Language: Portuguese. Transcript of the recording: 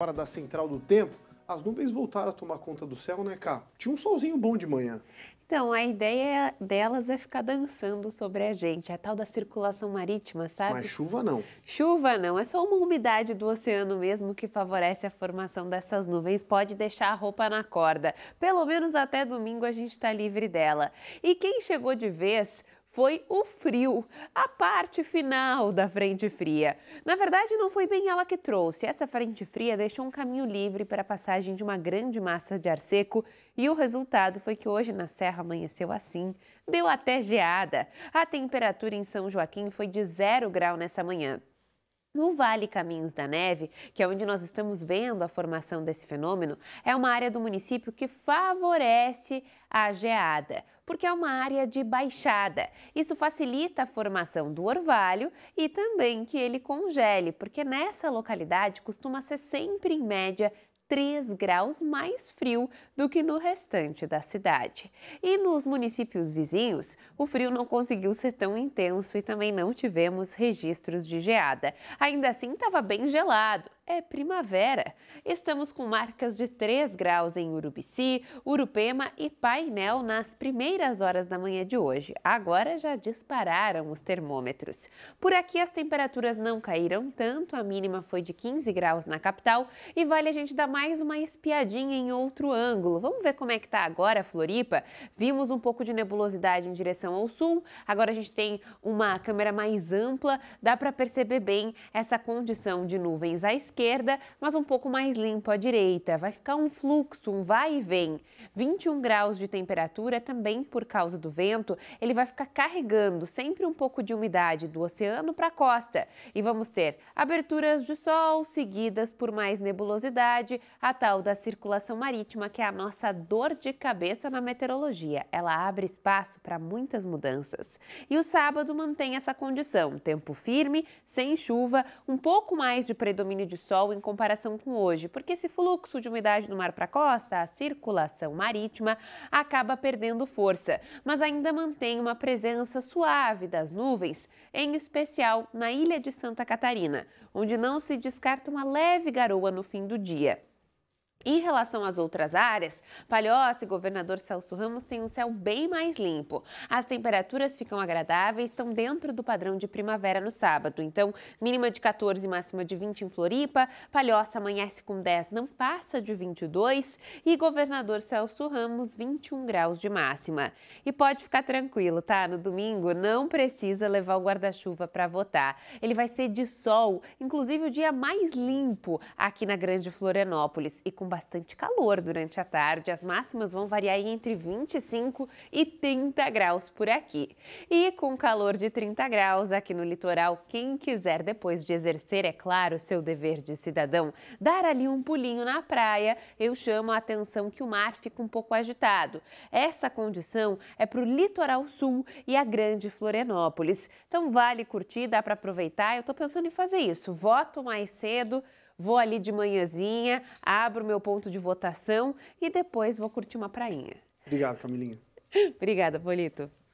hora da central do tempo, as nuvens voltaram a tomar conta do céu, né, Cá? Tinha um solzinho bom de manhã. Então, a ideia delas é ficar dançando sobre a gente, é a tal da circulação marítima, sabe? Mas chuva não. Chuva não, é só uma umidade do oceano mesmo que favorece a formação dessas nuvens, pode deixar a roupa na corda. Pelo menos até domingo a gente está livre dela. E quem chegou de vez foi o frio, a parte final da frente fria. Na verdade, não foi bem ela que trouxe. Essa frente fria deixou um caminho livre para a passagem de uma grande massa de ar seco e o resultado foi que hoje na Serra amanheceu assim. Deu até geada. A temperatura em São Joaquim foi de zero grau nessa manhã. No Vale Caminhos da Neve, que é onde nós estamos vendo a formação desse fenômeno, é uma área do município que favorece a geada, porque é uma área de baixada. Isso facilita a formação do orvalho e também que ele congele, porque nessa localidade costuma ser sempre, em média, 3 graus mais frio do que no restante da cidade. E nos municípios vizinhos, o frio não conseguiu ser tão intenso e também não tivemos registros de geada. Ainda assim, estava bem gelado é primavera. Estamos com marcas de 3 graus em Urubici, Urupema e Painel nas primeiras horas da manhã de hoje. Agora já dispararam os termômetros. Por aqui as temperaturas não caíram tanto, a mínima foi de 15 graus na capital e vale a gente dar mais uma espiadinha em outro ângulo. Vamos ver como é que tá agora a Floripa? Vimos um pouco de nebulosidade em direção ao sul, agora a gente tem uma câmera mais ampla, dá para perceber bem essa condição de nuvens à esquerda esquerda, mas um pouco mais limpo à direita. Vai ficar um fluxo, um vai e vem. 21 graus de temperatura também por causa do vento, ele vai ficar carregando sempre um pouco de umidade do oceano para a costa. E vamos ter aberturas de sol seguidas por mais nebulosidade, a tal da circulação marítima, que é a nossa dor de cabeça na meteorologia. Ela abre espaço para muitas mudanças. E o sábado mantém essa condição: tempo firme, sem chuva, um pouco mais de predomínio de sol em comparação com hoje, porque esse fluxo de umidade do mar para a costa, a circulação marítima, acaba perdendo força, mas ainda mantém uma presença suave das nuvens, em especial na ilha de Santa Catarina, onde não se descarta uma leve garoa no fim do dia. Em relação às outras áreas, Palhoça e governador Celso Ramos têm um céu bem mais limpo. As temperaturas ficam agradáveis, estão dentro do padrão de primavera no sábado. Então, mínima de 14 e máxima de 20 em Floripa, Palhoça amanhece com 10, não passa de 22 e governador Celso Ramos 21 graus de máxima. E pode ficar tranquilo, tá? No domingo não precisa levar o guarda-chuva para votar. Ele vai ser de sol, inclusive o dia mais limpo aqui na Grande Florianópolis e com bastante calor durante a tarde. As máximas vão variar entre 25 e 30 graus por aqui. E com calor de 30 graus aqui no litoral, quem quiser, depois de exercer, é claro, seu dever de cidadão, dar ali um pulinho na praia, eu chamo a atenção que o mar fica um pouco agitado. Essa condição é para o litoral sul e a grande Florianópolis. Então vale curtir, dá para aproveitar. Eu estou pensando em fazer isso. Voto mais cedo vou ali de manhãzinha, abro meu ponto de votação e depois vou curtir uma prainha. Obrigado, Camilinha. Obrigada, Polito.